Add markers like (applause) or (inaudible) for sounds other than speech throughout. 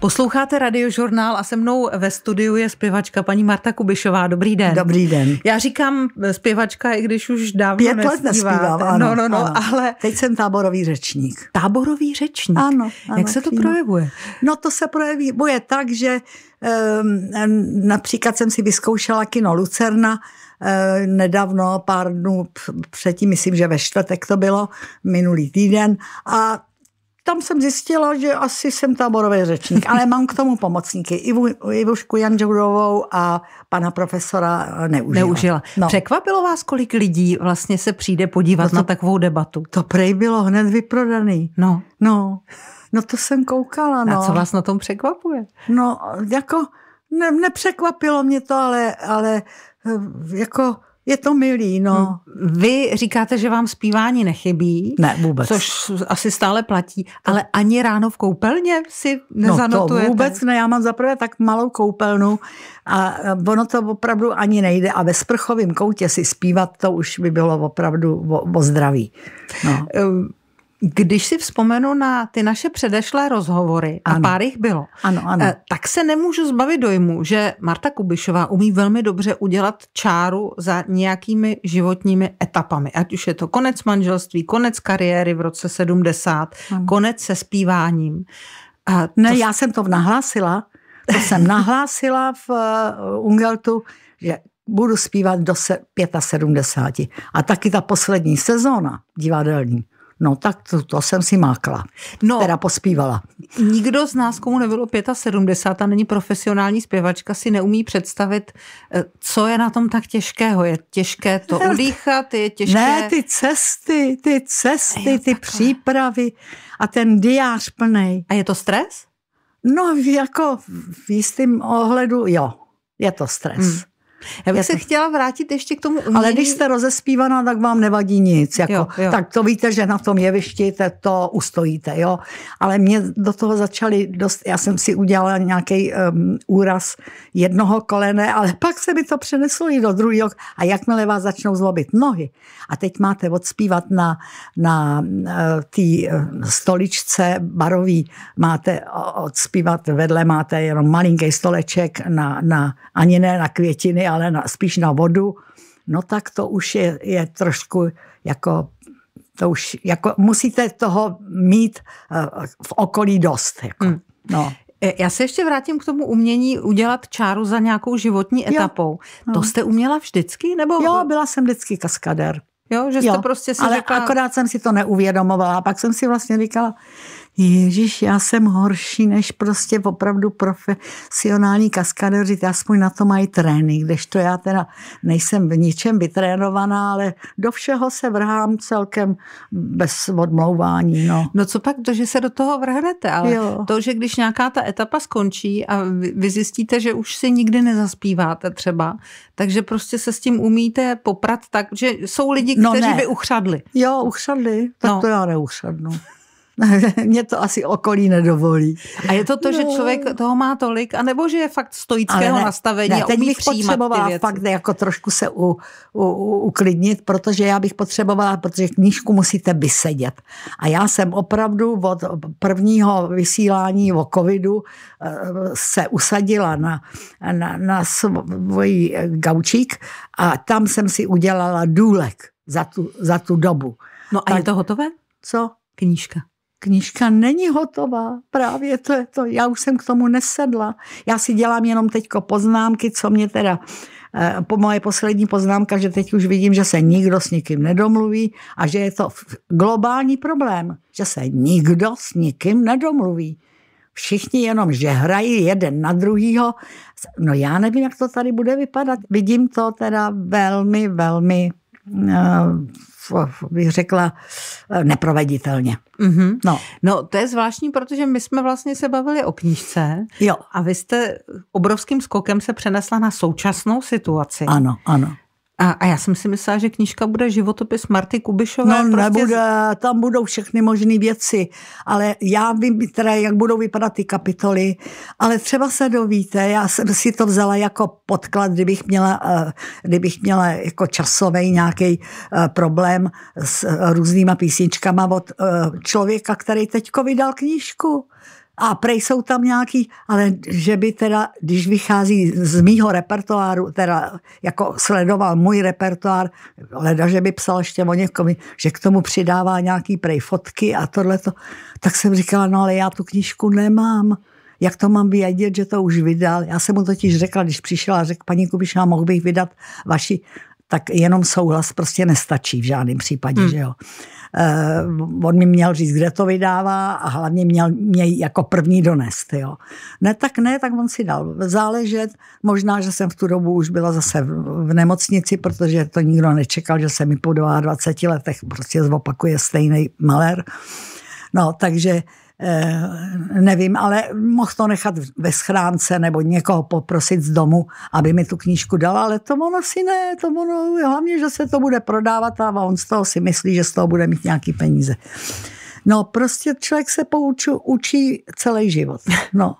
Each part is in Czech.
Posloucháte radiožurnál a se mnou ve studiu je zpěvačka paní Marta Kubišová. Dobrý den. Dobrý den. Já říkám zpěvačka, i když už dávno Pět let nespívám, no, ano, No, no, no, ano. ale... Teď jsem táborový řečník. Táborový řečník? Ano. ano Jak se to přímo. projevuje? No to se projevuje tak, že um, například jsem si vyzkoušela kino Lucerna, eh, nedávno, pár dnů předtím, myslím, že ve čtvrtek to bylo, minulý týden. A tam jsem zjistila, že asi jsem táborový řečník, ale mám k tomu pomocníky. Ivu, Ivušku Janžurovou a pana profesora eh, Neužila. Neužila. No. Překvapilo vás, kolik lidí vlastně se přijde podívat no to, na takovou debatu? To prej bylo hned vyprodaný. No. No, no to jsem koukala. No. A co vás na tom překvapuje? No, jako ne, nepřekvapilo mě to, ale, ale eh, jako je to milý, no. no. Vy říkáte, že vám zpívání nechybí. Ne, vůbec. Což asi stále platí, ale ani ráno v koupelně si nezanotujete. No to vůbec ne, já mám zaprvé tak malou koupelnu a ono to opravdu ani nejde a ve sprchovém koutě si zpívat, to už by bylo opravdu o, o zdraví. No. Ehm, když si vzpomenu na ty naše předešlé rozhovory, ano. a pár jich bylo, ano, ano. Eh, tak se nemůžu zbavit dojmu, že Marta Kubišová umí velmi dobře udělat čáru za nějakými životními etapami. Ať už je to konec manželství, konec kariéry v roce 70, ano. konec se zpíváním. A to... Ne, já jsem to nahlásila, to jsem nahlásila v eh, Ungeltu, že budu zpívat do 75. A taky ta poslední sezóna divadelní, No tak to, to jsem si mákla, no, teda pospívala. Nikdo z nás, komu nebylo 75 a není profesionální zpěvačka, si neumí představit, eh, co je na tom tak těžkého. Je těžké to ne, (laughs) udýchat, je těžké... Ne, ty cesty, ty cesty, jo, ty takhle. přípravy a ten diář plný. A je to stres? No jako v jistém ohledu, jo, je to stres. Hmm. Já bych se chtěla vrátit ještě k tomu umění. Ale když jste rozespívaná, tak vám nevadí nic. Jako, jo, jo. Tak to víte, že na tom jevišti to ustojíte. Jo? Ale mě do toho začali dost, já jsem si udělala nějaký um, úraz jednoho kolene, ale pak se mi to přeneslo i do druhého. A jakmile vás začnou zlobit nohy a teď máte odspívat na, na uh, té uh, stoličce barový, máte odspívat vedle, máte jenom malinký stoleček na, na, ani ne na květiny, ale na, spíš na vodu, no tak to už je, je trošku jako to už jako musíte toho mít eh, v okolí dost. Jako. Mm. No. E, já se ještě vrátím k tomu umění udělat čáru za nějakou životní etapou. Jo. No. To jste uměla vždycky? Nebo... Jo, byla jsem vždycky kaskader. Jo, že jste jo, prostě si Ale řekla... akorát jsem si to neuvědomovala. A pak jsem si vlastně říkala, Ježíš, já jsem horší než prostě opravdu profesionální kaskadeři, aspoň na to mají trénink, kdežto já teda nejsem v ničem vytrénovaná, ale do všeho se vrhám celkem bez odmlouvání. No, no co pak to, že se do toho vrhnete, ale jo. to, že když nějaká ta etapa skončí a vy, vy zjistíte, že už si nikdy nezaspíváte třeba, takže prostě se s tím umíte poprat tak, že jsou lidi, no kteří no by uchřadli. Jo, uchřadli, tak no. to já neuchřadnu. (laughs) mě to asi okolí nedovolí. A je to to, no. že člověk toho má tolik, anebo že je fakt stoického ne, nastavení ne, a umí bych potřebovala fakt jako trošku se u, u, u, uklidnit, protože já bych potřebovala, protože knížku musíte vysedět. A já jsem opravdu od prvního vysílání o covidu eh, se usadila na, na, na svůj gaučík a tam jsem si udělala důlek za tu, za tu dobu. No a tak, je to hotové? Co? Knížka knižka není hotová. Právě to je to. Já už jsem k tomu nesedla. Já si dělám jenom teďko poznámky, co mě teda eh, po moje poslední poznámka, že teď už vidím, že se nikdo s nikým nedomluví a že je to globální problém, že se nikdo s nikým nedomluví. Všichni jenom, že hrají jeden na druhýho. No já nevím, jak to tady bude vypadat. Vidím to teda velmi, velmi uh, bych řekla, eh, neproveditelně. Mm-hmm. No. no, to je zvláštní, protože my jsme vlastně se bavili o knížce jo. a vy jste obrovským skokem se přenesla na současnou situaci. Ano, ano. A, a já jsem si myslela, že knížka bude životopis Marty Kubišové. No prostě... nebude, tam budou všechny možné věci, ale já vím teda, jak budou vypadat ty kapitoly, ale třeba se dovíte, já jsem si to vzala jako podklad, kdybych měla, eh, kdybych měla jako časový nějaký eh, problém s eh, různýma písničkama od člověka, který teďko vydal knížku. A prej jsou tam nějaký, ale že by teda, když vychází z mýho repertoáru, teda jako sledoval můj repertoár, leda, že by psal ještě o někom, že k tomu přidává nějaký prej fotky a tohleto, tak jsem říkala, no ale já tu knížku nemám jak to mám vědět, že to už vydal. Já jsem mu totiž řekla, když přišel a řekl, paní Kubišová, mohl bych vydat vaši, tak jenom souhlas prostě nestačí v žádném případě, hmm. že jo. Eh, on mi měl říct, kde to vydává a hlavně měl mě jako první donést. Jo. Ne, tak ne, tak on si dal záležet. Možná, že jsem v tu dobu už byla zase v nemocnici, protože to nikdo nečekal, že se mi po 22 letech prostě zopakuje stejný malér. No, takže Eh, nevím, ale mohl to nechat ve schránce nebo někoho poprosit z domu, aby mi tu knížku dal, ale to ono si ne, to ono, hlavně, že se to bude prodávat a on z toho si myslí, že z toho bude mít nějaký peníze. No prostě člověk se poučí učí celý život. No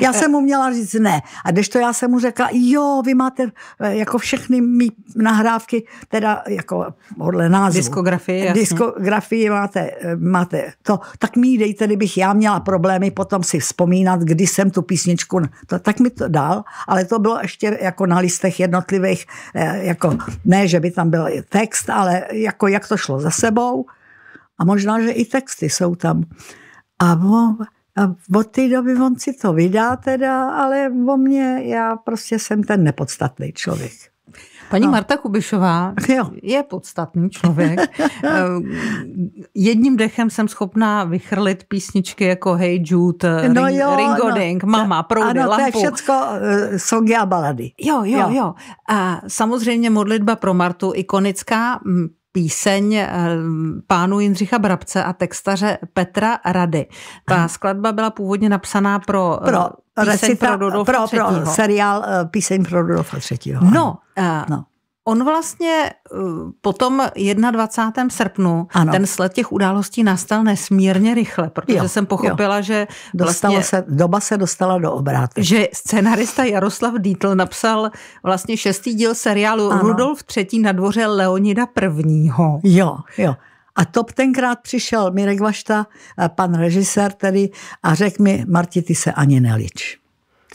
já jsem mu měla říct ne. A když to já jsem mu řekla, jo, vy máte eh, jako všechny mý nahrávky, teda jako podle názvu. Diskografii, Jasný. Diskografii máte, eh, máte to. Tak mi dejte, kdybych já měla problémy potom si vzpomínat, kdy jsem tu písničku, to, tak mi to dal, ale to bylo ještě jako na listech jednotlivých, eh, jako ne, že by tam byl text, ale jako jak to šlo za sebou. A možná, že i texty jsou tam. A bo, a od té doby on si to vydá teda, ale o mě, já prostě jsem ten nepodstatný člověk. Paní no. Marta Kubišová jo. je podstatný člověk. (laughs) Eh, jedním dechem jsem schopná vychrlit písničky jako Hey Jude, no Ring, jo, no. Ringo no. Ding, Mama, Proudy, ano, Lampu. to je všecko uh, eh, songy a balady. Jo, jo, jo, jo. A samozřejmě modlitba pro Martu ikonická píseň eh, pánu Jindřicha Brabce a textaře Petra Rady. Ta mhm. skladba byla původně napsaná pro, eh, pro píseň recita, pro Rudolfa pro, pro, pro seriál eh, Píseň pro Rudolfa třetího. No, no. On vlastně eh, po tom 21. srpnu ano. ten sled těch událostí nastal nesmírně rychle, protože jo, jsem pochopila, jo. že vlastně, se, doba se dostala do obrátu. Že scenarista Jaroslav Dítl napsal vlastně šestý díl seriálu ano. Rudolf III. na dvoře Leonida I. Jo, jo. A to tenkrát přišel Mirek Vašta, eh, pan režisér tedy, a řekl mi, Marti, ty se ani nelič.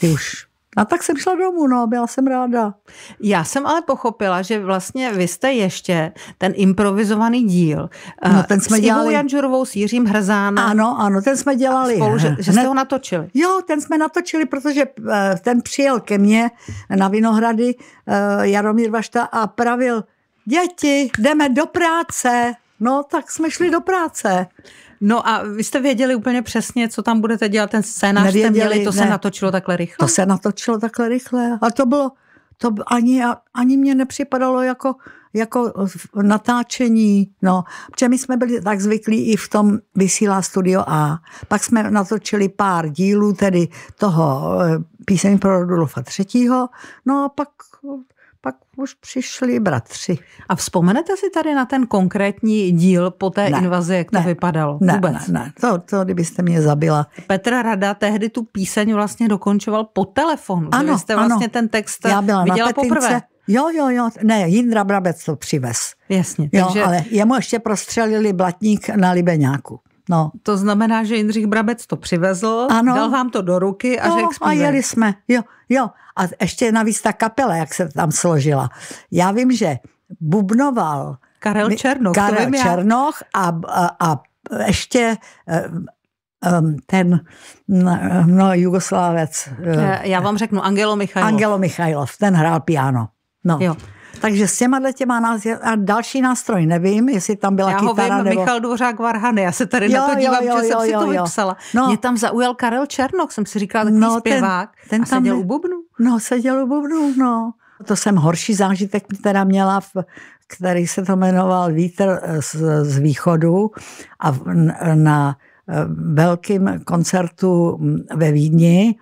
Ty už a tak jsem šla domů, no, byla jsem ráda. Já jsem ale pochopila, že vlastně vy jste ještě ten improvizovaný díl no, ten eh, jsme s dělali... Ivou Janžurovou, s Jiřím Hrzánem. Ano, ano, ten jsme dělali. Spolu, že, že jste ne... ho natočili. Jo, ten jsme natočili, protože eh, ten přijel ke mně na Vinohrady eh, Jaromír Vašta a pravil, děti, jdeme do práce. No, tak jsme šli do práce. No a vy jste věděli úplně přesně, co tam budete dělat, ten scénář Nevěděli, jste měli, to ne. se natočilo takhle rychle? To se natočilo takhle rychle a to bylo, to ani, ani mě nepřipadalo jako, jako natáčení, no, protože my jsme byli tak zvyklí i v tom vysílá Studio A. Pak jsme natočili pár dílů, tedy toho eh, píseň pro Rudolfa třetího, no a pak pak už přišli bratři. A vzpomenete si tady na ten konkrétní díl po té ne, invazi, jak to vypadalo? Ne, Vůbec. ne, ne. To, to, kdybyste mě zabila. Petr Rada tehdy tu píseň vlastně dokončoval po telefonu. Ano, jste vlastně ano. ten text Já byla viděla na poprvé. Jo, jo, jo, ne, Jindra Brabec to přivez. Jasně. Jo, takže... ale jemu ještě prostřelili blatník na Libeňáku. No. To znamená, že Jindřich Brabec to přivezl, ano. dal vám to do ruky a no, řekl a jeli jsme, jo, jo. A ještě navíc ta kapela, jak se tam složila. Já vím, že bubnoval Karel Černoch. Karel to Černoch a, a, a ještě um, ten mm, no, Jugoslávec. Eh, já vám řeknu Angelo Michajlov. Angelo Michajlov, ten hrál piano. No. Jo. Takže s těma těma nás, a další nástroj, nevím, jestli tam byla já kytara. Já ho vím, nebo... Michal Dvořák Varhany, já se tady jo, na to dívám, jo, jo, že jo, jsem jo, si to jo. vypsala. No. Mě tam zaujal Karel Černok, jsem si říkala, takový no, zpěvák. Ten, ten a tam seděl u bubnu. No, seděl u bubnu, no. To jsem horší zážitek teda měla, v, který se to jmenoval Vítr z, z východu a v, na eh, velkém koncertu mm, ve Vídni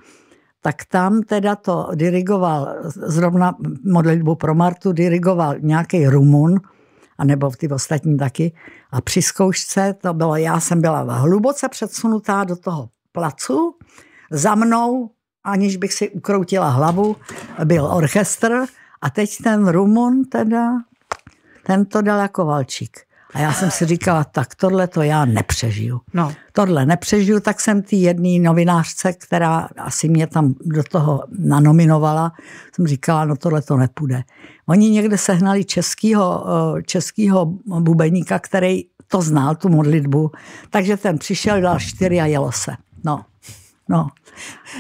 tak tam teda to dirigoval, zrovna modlitbu pro Martu dirigoval nějaký Rumun, anebo ty ostatní taky. A při zkoušce to bylo, já jsem byla hluboce předsunutá do toho placu, za mnou, aniž bych si ukroutila hlavu, byl orchestr a teď ten Rumun teda, ten to dal jako valčík. A já jsem si říkala, tak tohle to já nepřežiju. No. Tohle nepřežiju, tak jsem ty jedné novinářce, která asi mě tam do toho nanominovala, jsem říkala, no tohle to nepůjde. Oni někde sehnali českýho, eh, českýho bubeníka, který to znal, tu modlitbu, takže ten přišel, dal čtyři a jelo se. No, no.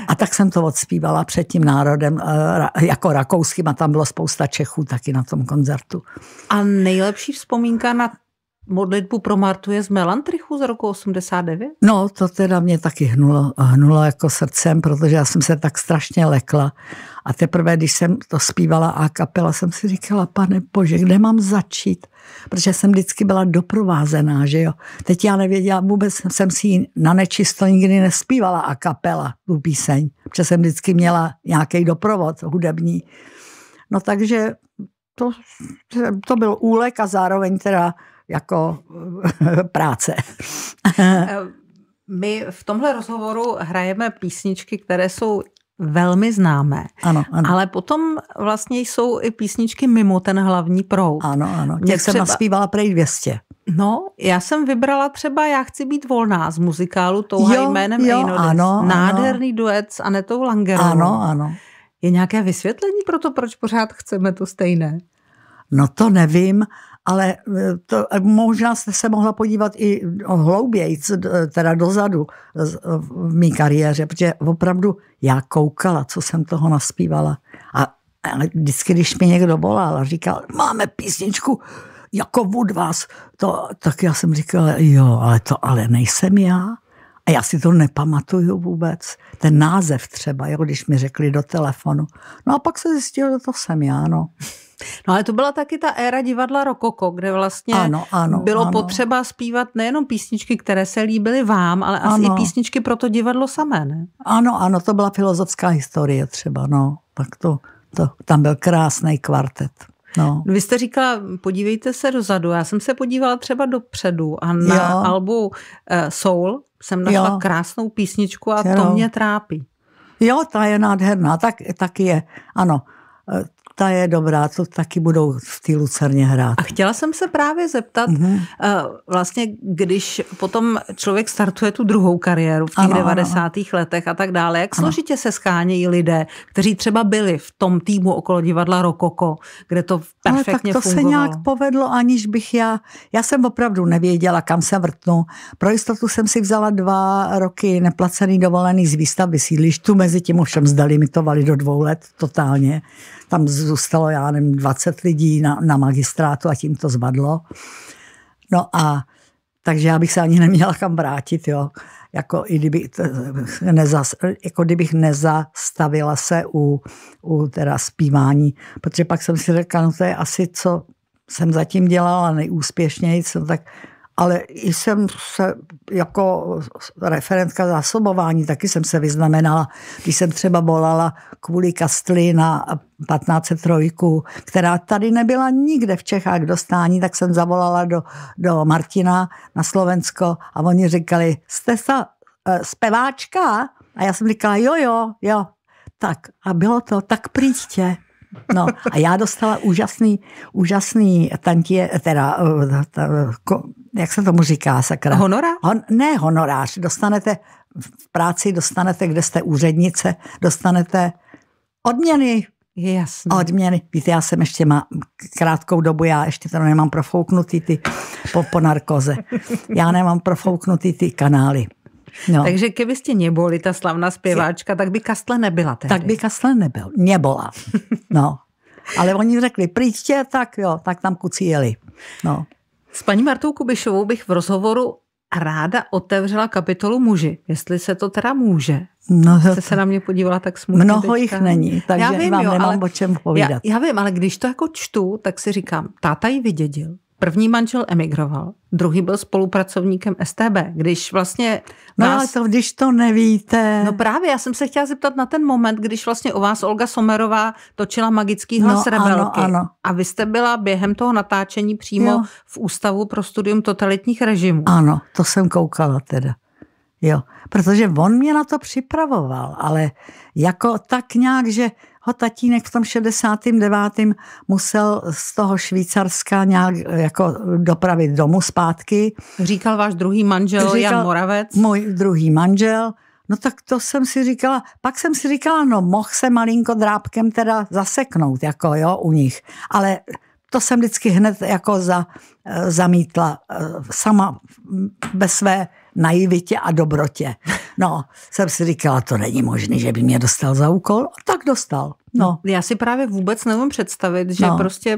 A tak jsem to odspívala před tím národem, eh, jako rakouským, a tam bylo spousta Čechů taky na tom koncertu. A nejlepší vzpomínka na modlitbu pro Martu je z Melantrichu z roku 89? No, to teda mě taky hnulo, hnulo jako srdcem, protože já jsem se tak strašně lekla. A teprve, když jsem to zpívala a kapela, jsem si říkala, pane bože, kde mám začít? Protože jsem vždycky byla doprovázená, že jo. Teď já nevěděla, vůbec jsem si ji na nečisto nikdy nespívala a kapela, tu píseň, protože jsem vždycky měla nějaký doprovod hudební. No takže to, to byl úlek a zároveň teda jako (laughs) práce. (laughs) My v tomhle rozhovoru hrajeme písničky, které jsou velmi známé. Ano, ano. Ale potom vlastně jsou i písničky mimo ten hlavní proud. Ano, ano. Těch třeba... jsem naspívala prej 200. No, já jsem vybrala třeba Já chci být volná z muzikálu Touha jo, jménem jo, Ano, Nádherný ano. duet s Anetou Langerovou. Ano, ano. Je nějaké vysvětlení pro to, proč pořád chceme to stejné? No to nevím, ale e, to, možná jste se mohla podívat i e, hlouběji, e, teda dozadu v mý kariéře, protože opravdu já koukala, co jsem toho naspívala. A, a vždycky, když mi někdo volal a říkal, máme písničku, jako vůd vás, to, tak já jsem říkala, jo, ale to ale nejsem já. A já si to nepamatuju vůbec. Ten název třeba, jo, když mi řekli do telefonu. No a pak se zjistilo, že to jsem já, no. No ale to byla taky ta éra divadla Rokoko, kde vlastně ano, ano, bylo ano. potřeba zpívat nejenom písničky, které se líbily vám, ale asi ano. i písničky pro to divadlo samé, ne? Ano, ano, to byla filozofská historie třeba, no. Tak to, to tam byl krásný kvartet. No. Vy jste říkala, podívejte se dozadu. Já jsem se podívala třeba dopředu a na jo. albu eh, Soul jsem našla jo. krásnou písničku a jo. to mě trápí. Jo, ta je nádherná, tak, tak je. Ano, eh, ta je dobrá, to taky budou v té Lucerně hrát. A chtěla jsem se právě zeptat, mm-hmm. vlastně když potom člověk startuje tu druhou kariéru v těch ano, 90. Ano. letech a tak dále, jak ano. složitě se schánějí lidé, kteří třeba byli v tom týmu okolo divadla Rokoko, kde to perfektně Ale tak to fungovalo. se nějak povedlo, aniž bych já, já jsem opravdu nevěděla, kam se vrtnu. Pro jistotu jsem si vzala dva roky neplacený dovolený z výstavy sídlišť, tu mezi tím ovšem zdali mi to vali do dvou let totálně tam zůstalo, já nevím, 20 lidí na, na magistrátu a tím to zbadlo. No a takže já bych se ani neměla kam vrátit, jo. Jako, i kdyby, nezas, jako kdybych nezastavila se u, u teda zpívání. Protože pak jsem si řekla, no to je asi, co jsem zatím dělala nejúspěšněji, co tak ale jsem se jako referentka zásobování, taky jsem se vyznamenala, když jsem třeba volala kvůli kastli na 1503, která tady nebyla nikde v Čechách k dostání, tak jsem zavolala do, do Martina na Slovensko a oni říkali, jste se zpěváčka? A já jsem říkala, jo, jo, jo. Tak a bylo to, tak přijďte. No a já dostala úžasný, úžasný tantě, teda, e, teda jak se tomu říká, sakra? Honora? Hon, ne honorář, dostanete v práci, dostanete, kde jste úřednice, dostanete odměny. Jasně. Odměny. Víte, já jsem ještě má krátkou dobu, já ještě to nemám profouknutý ty po, po narkoze. Já nemám profouknutý ty kanály. No. Takže kdybyste neboli ta slavná zpěváčka, tak by Kastle nebyla tehdy. Tak by Kastle nebyl, nebyla. No. Ale oni řekli, pryč tak jo, tak tam kuci jeli. No. S paní Martou Kubišovou bych v rozhovoru ráda otevřela kapitolu muži, jestli se to teda může. No, Jste se na mě podívala tak smutně. Mnoho teďka. jich není, takže já vím, vám jo, nemám ale, o čem povídat. Já, já vím, ale když to jako čtu, tak si říkám, táta ji vydědil. První manžel emigroval, druhý byl spolupracovníkem STB, když vlastně vás... No ale to, když to nevíte. No právě, já jsem se chtěla zeptat na ten moment, když vlastně u vás Olga Somerová točila magický no, hlas no, rebelky. Ano, ano. A vy jste byla během toho natáčení přímo jo. v Ústavu pro studium totalitních režimů. Ano, to jsem koukala teda. Jo, protože on mě na to připravoval, ale jako tak nějak, že ho tatínek v tom 69. musel z toho Švýcarska nějak eh, jako dopravit domů zpátky. Říkal váš druhý manžel Říkal Jan Moravec? Můj druhý manžel. No tak to jsem si říkala, pak jsem si říkala, no mohl se malinko drábkem teda zaseknout, jako jo, u nich. Ale to jsem vždycky hned jako za, eh, zamítla eh, sama bez své naivitě a dobrotě. No, jsem si říkala, to není možné, že by mě dostal za úkol. A tak dostal. No. no. Já si právě vůbec neumím představit, že no. prostě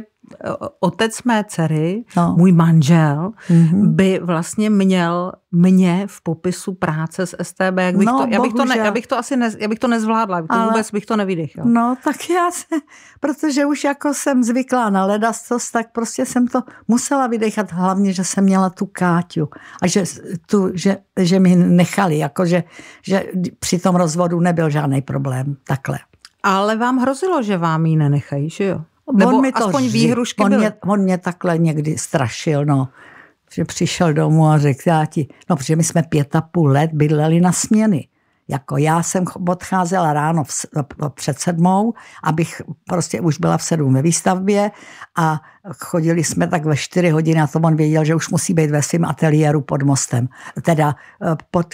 eh, otec mé dcery, no. můj manžel, mm-hmm. by vlastně měl mě v popisu práce s STB. Jak bych no, to, já, bych to ne, já, bych to asi ne, já bych to nezvládla, bych to Ale, vůbec bych to nevydechla. No tak já se, protože už jako jsem zvyklá na ledastost, tak prostě jsem to musela vydechat hlavně, že jsem měla tu Káťu a že, tu, že, že mi nechali, jako že, že při tom rozvodu nebyl žádný problém, takhle. Ale vám hrozilo, že vám ji nenechají, že jo? On mi to aspoň výhrušky on mě, on mě takhle někdy strašil, no. Že přišel domů a řekl, já ti, no protože my jsme pět a půl let bydleli na směny. Jako já jsem odcházela ráno v, před sedmou, abych prostě už byla v sedm ve výstavbě a chodili jsme tak ve čtyři hodiny a to on věděl, že už musí být ve svém ateliéru pod mostem. Teda eh, pod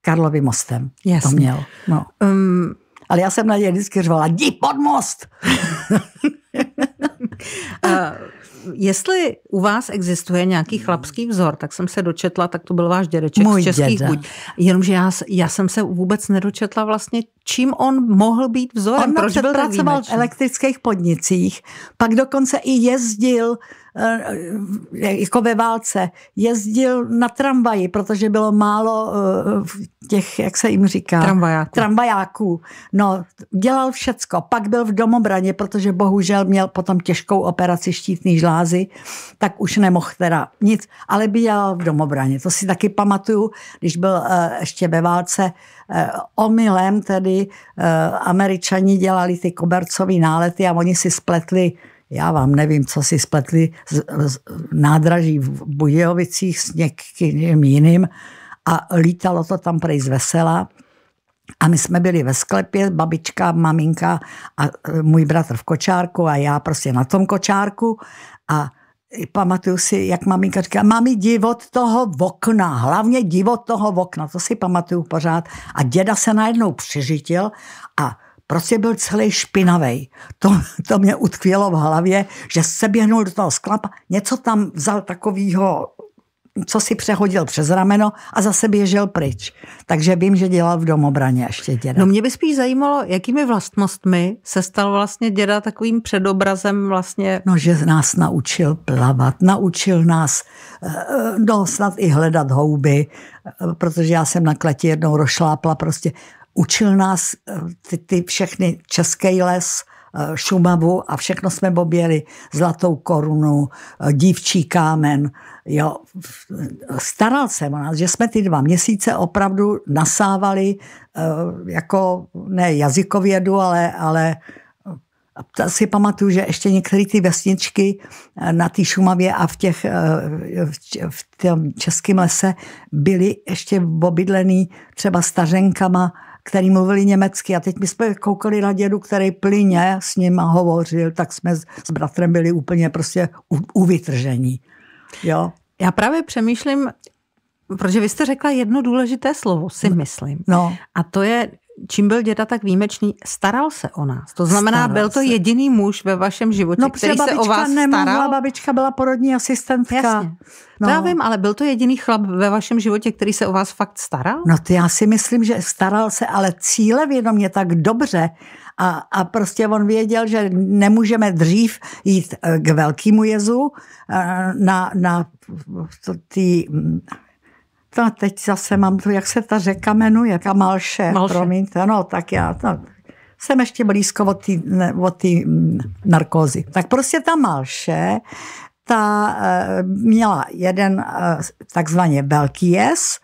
Karlovým mostem Jasně. to měl. No. Um, ale já jsem na něj vždycky řvala, jdi pod most! (laughs) a jestli u vás existuje nějaký hmm. chlapský vzor, tak jsem se dočetla, tak to byl váš dědeček Můj z českých děda. buď. Jenomže já, já jsem se vůbec nedočetla vlastně, čím on mohl být vzorem. On proč byl pracoval v elektrických podnicích, pak dokonce i jezdil Eh, eh, jako ve válce, jezdil na tramvaji, protože bylo málo eh, těch, jak se jim říká, tramvajáků. tramvajáků. No, dělal všecko. Pak byl v domobraně, protože bohužel měl potom těžkou operaci štítný žlázy, tak už nemohl teda nic, ale by dělal v domobraně. To si taky pamatuju, když byl ještě ve válce, omylem tedy Američani dělali ty kobercový nálety a oni si spletli já vám nevím, co si spletli z, z nádraží v Budějovicích s někým jiným a lítalo to tam prej z vesela. A my jsme byli ve sklepě, babička, maminka a e, můj bratr v kočárku a já prostě na tom kočárku a pamatuju si, jak maminka říká, mami, divot toho okna, hlavně divot toho okna, to si pamatuju pořád. A děda se najednou přiřitil a Prostě byl celý špinavý. To, to mě utkvělo v hlavě, že se běhnul do toho sklapa, něco tam vzal takového co si přehodil přes rameno a zase běžel pryč. Takže vím, že dělal v domobraně ještě děda. No mě by spíš zajímalo, jakými vlastnostmi se stal vlastně děda takovým předobrazem vlastně. No, že nás naučil plavat, naučil nás eh, eh, no, snad i hledat houby, eh, protože já jsem na kleti jednou rošlápla prostě Učil nás eh, ty, ty všechny český les, eh, Šumavu a všechno jsme boběli. Zlatou korunu, eh, dívčí kámen. Jo. Staral se o nás, že jsme ty dva měsíce opravdu nasávali jako ne jazykovědu, ale, ale si pamatuju, že ještě některé ty vesničky na té Šumavě a v, těch, v tom českém lese byly ještě obydlený třeba stařenkama který mluvili německy. A teď my jsme koukali na dědu, který plyně s ním hovořil, tak jsme s, s bratrem byli úplně prostě u, u vytržení. Jo? Já právě přemýšlím, protože vy jste řekla jedno důležité slovo, si no. myslím. No. A to je čím byl děda tak výjimečný, staral se o nás. To znamená, staral byl to se. jediný muž ve vašem životě, no, který se o vás nemohla, staral. babička byla porodní asistentka. Jasně. No. To no já vím, ale byl to jediný chlap ve vašem životě, který se o vás fakt staral? No to já si myslím, že staral se, ale cíle vědomě tak dobře a, a prostě on věděl, že nemůžeme dřív jít eh, k velkému jezu eh, na, na ty No teď zase mám tu, jak se ta řeka jmenuje, Kamalše, Malše. promiňte, no tak já no, jsem ještě blízko od té od mm, narkózy. Tak prostě ta Malše, ta eh, měla jeden eh, takzvaně velký jes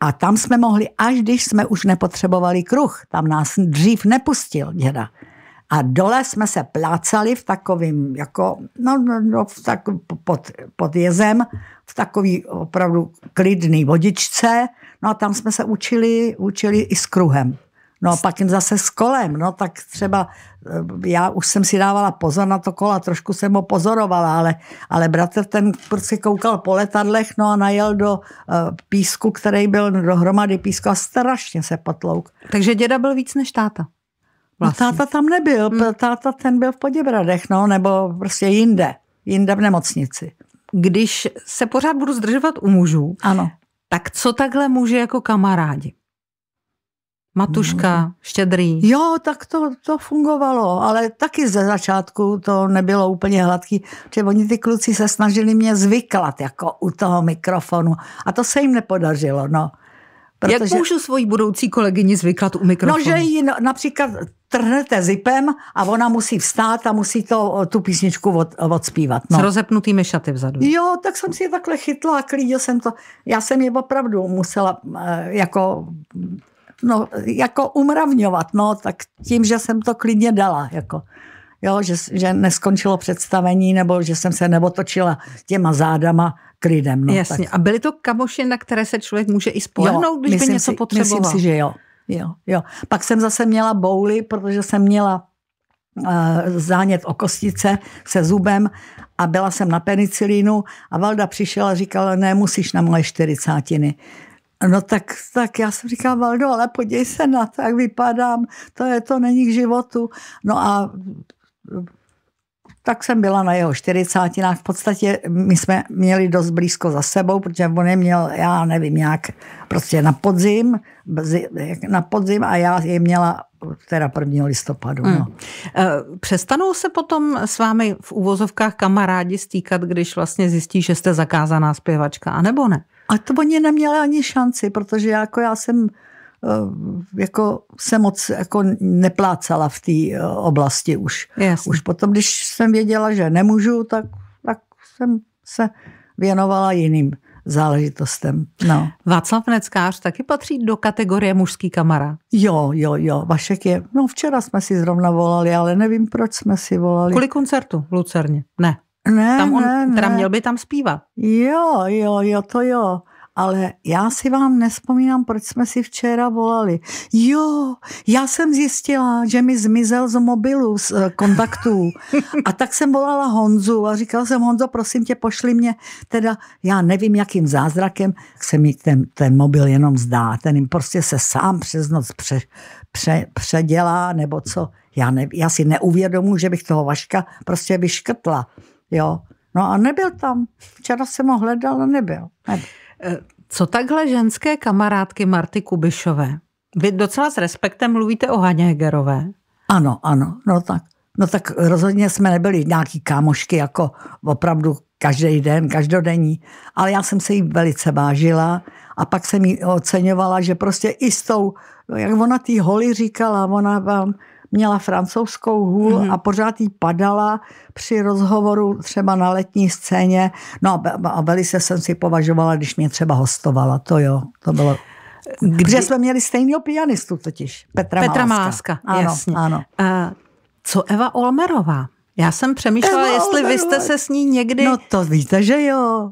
a tam jsme mohli, až když jsme už nepotřebovali kruh, tam nás dřív nepustil děda. A dole jsme se plácali v takovým, jako, no, no, no v tak, pod, pod jezem, v takový opravdu klidný vodičce. No a tam jsme se učili, učili i s kruhem. No a pak jim zase s kolem, no tak třeba eh, já už jsem si dávala pozor na to kola, trošku jsem ho pozorovala, ale, ale bratr ten prostě koukal po letadlech, no a najel do uh, písku, který byl dohromady písku a strašně se potlouk. Takže děda byl víc než táta. No, vlastně. No, táta tam nebyl, hmm. táta ten byl v Poděbradech, no, nebo prostě jinde, jinde v nemocnici. Když se pořád budu zdržovat u mužů, ano. tak co takhle muže jako kamarádi? Matuška, štědrý. Jo, tak to, to fungovalo, ale taky ze začátku to nebylo úplně hladký, že oni ty kluci se snažili mě zvyklat jako u toho mikrofonu a to se jim nepodařilo, no. Protože... Jak můžu svoji budoucí kolegyni zvykat u mikrofonu? No, že ji například trhnete zipem a ona musí vstát a musí to, tu písničku od, odspívat. No. S rozepnutými šaty vzadu. Jo, tak jsem si je takhle chytla a klidil jsem to. Já jsem je opravdu musela eh, jako no, jako umravňovat, no, tak tím, že jsem to klidně dala, jako, jo, že, že neskončilo představení, nebo že jsem se nebotočila těma zádama k lidem. No, Jasně. Tak. A byly to kamoši, na které se člověk může i spolehnout, když by něco si, potřeboval? Myslím si, že jo. jo, jo. Pak jsem zase měla bouly, protože jsem měla eh, zánět o kostice se zubem a byla jsem na penicilínu a Valda přišla a říkala, ne, musíš na moje čtyřicátiny. No tak, tak já jsem říkala, Valdo, ale podívej se na to, jak vypadám, to je to, není k životu. No a tak jsem byla na jeho čtyřicátinách. V podstatě my jsme měli dost blízko za sebou, protože on je měl, já nevím, nějak prostě na podzim, na podzim a já je měla teda 1. listopadu. Hmm. No. Eh, přestanou se potom s vámi v úvozovkách kamarádi stýkat, když vlastně zjistí, že jste zakázaná zpěvačka, anebo ne? A to oni neměli ani šanci, protože jako já jsem Eh, jako se moc jako neplácala v té eh, oblasti už. Jasně. Už potom, když jsem věděla, že nemůžu, tak, tak jsem se věnovala jiným záležitostem. No. Václav Neckář taky patří do kategorie mužský kamarád. Jo, jo, jo. Vašek je, no včera jsme si zrovna volali, ale nevím, proč jsme si volali. Kvůli koncertu v Lucerně? Ne. Ne, tam on, ne, teda měl by tam zpívat. Jo, jo, jo, to jo ale já si vám nespomínám, proč jsme si včera volali. Jo, já jsem zjistila, že mi zmizel z mobilu, z eh, kontaktů. (laughs) A tak jsem volala Honzu a říkala jsem, Honzo, prosím tě, pošli mě. Teda já nevím, jakým zázrakem se mi ten, ten mobil jenom zdá. Ten jim prostě se sám přes noc pře, pře, předělá, nebo co. Já, ne, já si neuvědomuji, že bych toho Vaška prostě vyškrtla. Jo. No a nebyl tam. Včera jsem ho hledala, nebyl. nebyl. Co takhle ženské kamarádky Marty Kubišové? Vy docela s respektem mluvíte o Haně Hegerové. Ano, ano, no tak. No tak rozhodně jsme nebyli nějaký kámošky, jako opravdu každý den, každodenní, ale já jsem se jí velice vážila a pak jsem jí oceňovala, že prostě i s tou, jak ona tý holi říkala, ona vám, měla francouzskou hůl mm-hmm. a pořád jí padala při rozhovoru třeba na letní scéně. No a velice jsem si považovala, když mě třeba hostovala, to jo, to bylo... Kdy... Protože jsme měli stejného pianistu totiž, Petra, Petra Maláska. Maláska ano, jasně. ano. Uh, co Eva Olmerová? Já jsem přemýšlela, Eva jestli Olmerová. vy jste se s ní někdy... No to víte, že jo.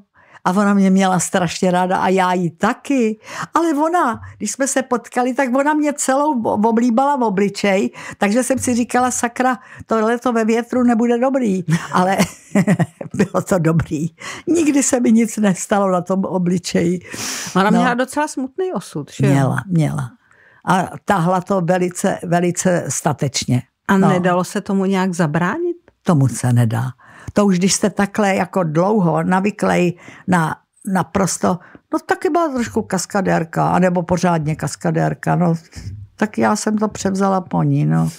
A ona mě měla strašně ráda a já ji taky. Ale ona, když jsme se potkali, tak ona mě celou oblíbala v obličej, takže jsem si říkala, sakra, tohle to ve větru nebude dobrý. Ale (laughs) bylo to dobrý. Nikdy se mi nic nestalo na tom obličeji. Ona no, měla docela smutný osud, že Měla, měla. A tahla to velice, velice statečně. A no. nedalo se tomu nějak zabránit? Tomu se nedá. To už když jste takhle jako dlouho navyklej na naprosto, no taky byla trošku kaskadérka, anebo pořádně kaskadérka, no tak já jsem to převzala po ní, no.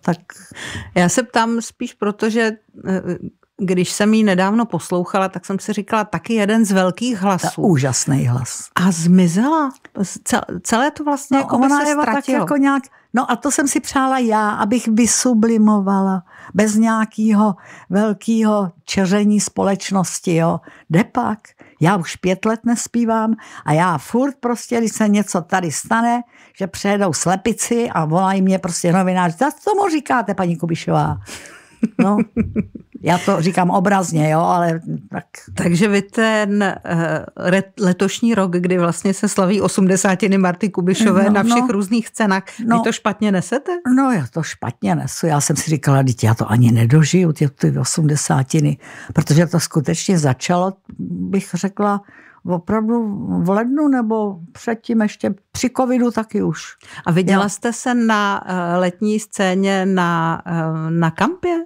Tak. Já se ptám spíš proto, že eh, když jsem ji nedávno poslouchala, tak jsem si říkala, taky jeden z velkých hlasů. Ta úžasný hlas. A zmizela. Celé to vlastně no, jako ona se Eva ztratilo. tak jako nějak, no a to jsem si přála já, abych vysublimovala bez nějakého velkého čeření společnosti. Jo. Jde pak. Já už pět let nespívám a já furt prostě, když se něco tady stane, že přejedou slepici a volají mě prostě novinář, co tomu říkáte, paní Kubišová? No, já to říkám obrazně, jo, ale tak. Takže vy ten eh, letošní rok, kdy vlastně se slaví osmdesátiny Marty Kubišové no, na všech no, různých cenách, no, vy to špatně nesete? No, já to špatně nesu. Já jsem si říkala, dítě, já to ani nedožiju, ty, ty osmdesátiny, protože to skutečně začalo, bych řekla, opravdu v lednu nebo předtím ještě při covidu taky už. A viděla jo. jste se na eh, letní scéně na, eh, na kampě?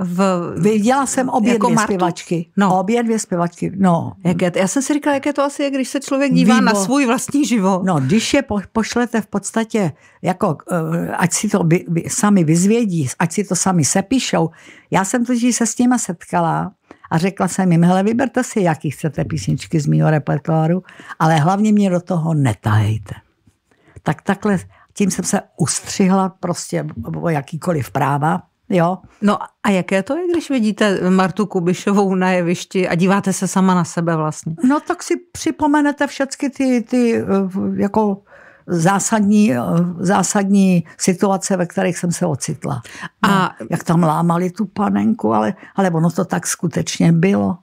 V, Viděla jsem obě jako dvě Martu? zpěvačky. No. Obě dvě zpěvačky, no. Jak je, já jsem si říkala, jak je to asi, když se člověk dívá Vývo. na svůj vlastní život. No, když je po, pošlete v podstatě, jako, eh, ať si to by, by, sami vyzvědí, ať si to sami sepíšou. Já jsem totiž se s nima setkala, a řekla jsem jim, hele, vyberte si, jaký chcete písničky z mého repertoáru, ale hlavně mě do toho netahejte. Tak takhle, tím jsem se ustřihla prostě o jakýkoliv práva, jo. No a jaké to je, když vidíte Martu Kubišovou na jevišti a díváte se sama na sebe vlastně? No tak si připomenete všechny ty, ty eh, jako zásadní, zásadní situace, ve kterých jsem se ocitla. No, a jak tam lámali tu panenku, ale, ale ono to tak skutečně bylo.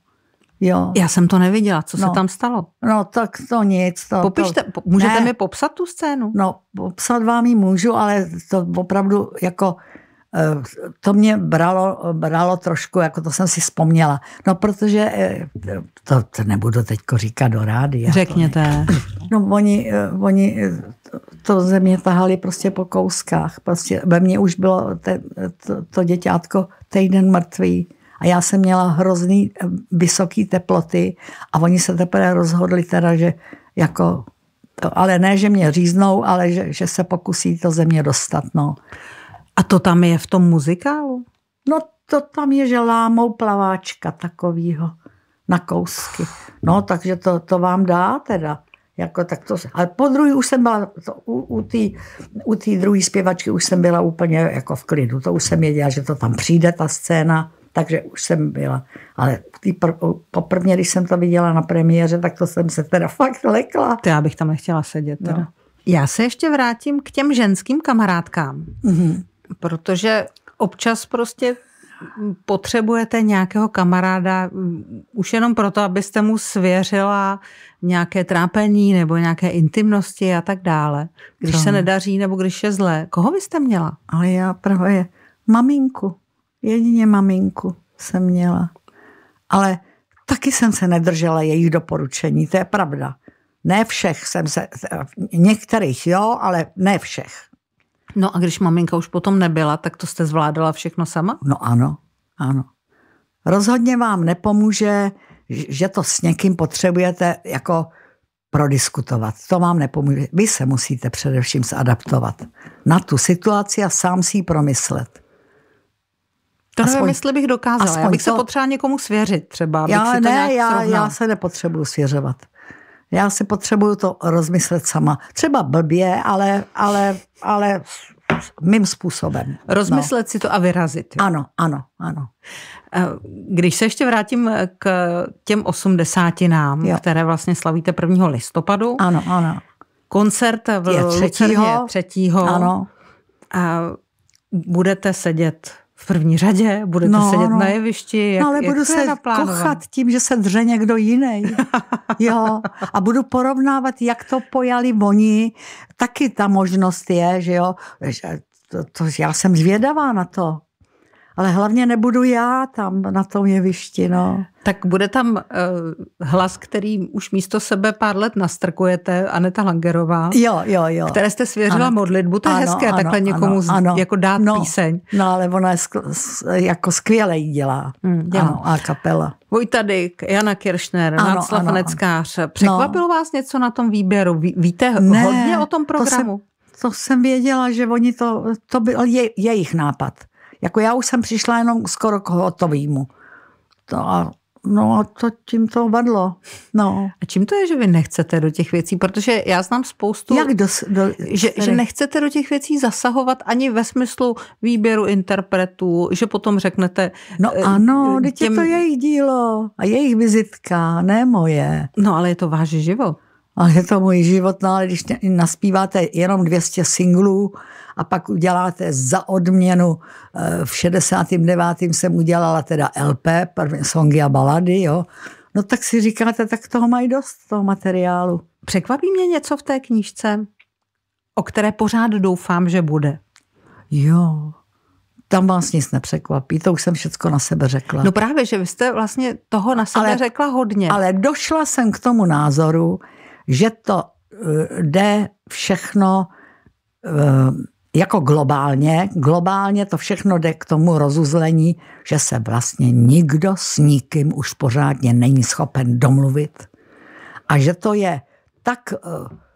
Jo. Já jsem to neviděla, co no, se tam stalo. No tak to nic. To, Popište, to, můžete ne. mi popsat tu scénu? No popsat vám ji můžu, ale to opravdu jako Eh, to mě bralo, bralo trošku, jako to jsem si vzpomněla. No protože, eh, to, to nebudu teďko říkat do rády. Řekněte. To, no oni, eh, oni to ze mě tahali prostě po kouskách. Prostě ve mně už bylo te, to, to děťátko týden mrtvý. A já jsem měla hrozný vysoký teploty a oni se teprve rozhodli teda, že jako, ale ne, že mě říznou, ale že, že se pokusí to ze mě dostat, no. A to tam je v tom muzikálu? No to tam je, že lámou plaváčka takovýho na kousky. No, takže to, to vám dá teda. Jako, tak to, ale po druhý už jsem byla, to, u, u té u druhé zpěvačky už jsem byla úplně jako v klidu. To už jsem věděla, že to tam přijde, ta scéna, takže už jsem byla. Ale pr, poprvé, když jsem to viděla na premiéře, tak to jsem se teda (laughs) fakt lekla. To já bych tam nechtěla sedět no. teda. No. Já se ještě vrátím k těm ženským kamarádkám. Mm-hmm. Protože občas prostě potřebujete nějakého kamaráda mm, už jenom proto, abyste mu svěřila nějaké trápení nebo nějaké intimnosti a tak dále. Když Co? se nedaří nebo když je zlé. Koho byste jste měla? Ale já právě maminku. Jedině maminku jsem měla. Ale taky jsem se nedržela jejich doporučení, to je pravda. Ne všech jsem se, některých jo, ale ne všech. No a když maminka už potom nebyla, tak to jste zvládala všechno sama? No ano, ano. Rozhodně vám nepomůže, že to s někým potřebujete jako prodiskutovat. To vám nepomůže. Vy se musíte především zadaptovat na tu situaci a sám si ji promyslet. To aspoň, nevím, jestli bych dokázala. Aspoň já bych to... se potřeba někomu svěřit třeba. Já, bych to nějak já, já se nepotřebuji svěřovat. Já si potřebuju to rozmyslet sama. Třeba blbě, ale, ale, ale mým způsobem. No. Rozmyslet no. si to a vyrazit. Jo? Ano, ano, ano. Eh, když se ještě vrátím k těm osmdesátinám, jo. které vlastně slavíte 1. listopadu. Ano, ano. Koncert v je třetího. Lucerně třetího. Ano. A eh, budete sedět v první řadě, budete no, sedět no. na jevišti. No, jak, no, ale jak budu se kochat tím, že se dře někdo jiný. (laughs) jo. A budu porovnávat, jak to pojali oni. Taky ta možnost je, že jo. To, to, já jsem zvědavá na to ale hlavně nebudu já tam na tom jevišti. No. Tak bude tam uh, hlas, který už místo sebe pár let nastrkujete, Aneta Langerová. Jo, jo, jo. Které jste svěřila ano. modlitbu, to je ano, hezké, ano, takhle ano, někomu ano, jako dát no, píseň. No, ale ona je skl- jako skvěle dělá. Hmm, dělá. Ano, a kapela. Dyk, Jana Kiršner, Václav Neckář. Překvapilo no. vás něco na tom výběru? Ví, víte ne, hodně o tom programu? To jsem, to jsem věděla, že oni to, to byl je, jejich nápad. Jako já už jsem přišla jenom skoro k hotovýmu. To a No a to tím to vadlo. No. A čím to je, že vy nechcete do těch věcí? Protože já znám spoustu... Jak do, do, že, že nechcete do těch věcí zasahovat ani ve smyslu výběru interpretů, že potom řeknete... No eh, ano, teď eh, těm... je to jejich dílo a jejich vizitka, ne moje. No ale je to váš život. Ale je to můj život, no ale když naspíváte jenom 200 singlů, a pak uděláte za odměnu, eh, v 69. jsem udělala teda LP, první songy a balady, jo. No tak si říkáte, tak toho mají dost, toho materiálu. Překvapí mě něco v té knížce, o které pořád doufám, že bude. Jo, tam vás nic nepřekvapí, to už jsem všecko na sebe řekla. No právě, že vy jste vlastně toho na sebe ale, řekla hodně. Ale došla jsem k tomu názoru, že to eh, jde všechno eh, jako globálně, globálně to všechno jde k tomu rozuzlení, že se vlastně nikdo s nikým už pořádně není schopen domluvit a že to je tak eh,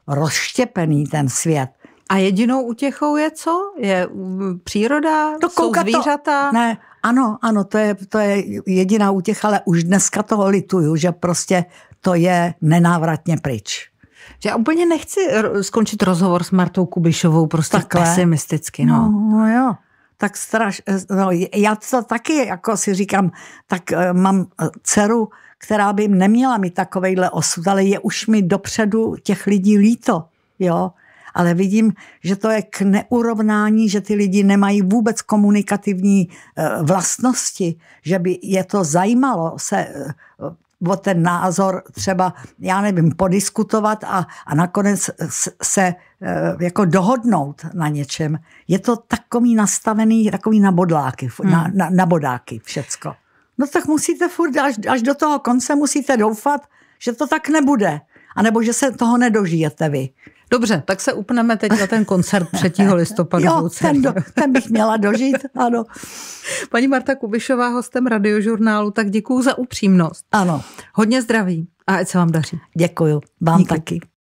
rozštěpený ten svět, a jedinou utěchou je co? Je mm, příroda? To jsou zvířata? To, ne, ano, ano, to je, to je jediná útěcha, ale už dneska toho lituju, že prostě to je nenávratně pryč. Že já úplně nechci skončit rozhovor s Martou Kubišovou prostě Takhle. pesimisticky. No. no, no jo tak straš, eh, no, já to taky jako si říkám, tak eh, mám eh, dceru, která by neměla mít takovejhle osud, ale je už mi dopředu těch lidí líto, jo. Ale vidím, že to je k neurovnání, že ty lidi nemají vůbec komunikativní vlastnosti, že by je to zajímalo se o ten názor třeba, já nevím, podiskutovat a, a nakonec se e, jako dohodnout na něčem. Je to takový nastavený, takový na bodláky, hmm. na, na, na bodáky všecko. No tak musíte furt, až, až do toho konce musíte doufat, že to tak nebude. A nebo že se toho nedožijete vy. Dobře, tak se upneme teď na ten koncert 3. (laughs) listopadu. jo, ten, do, ten bych měla dožít, ano. Paní Marta Kubišová, hostem radiožurnálu, tak děkuju za upřímnost. Ano. Hodně zdraví a ať se vám daří. Děkuji, vám Díky. taky.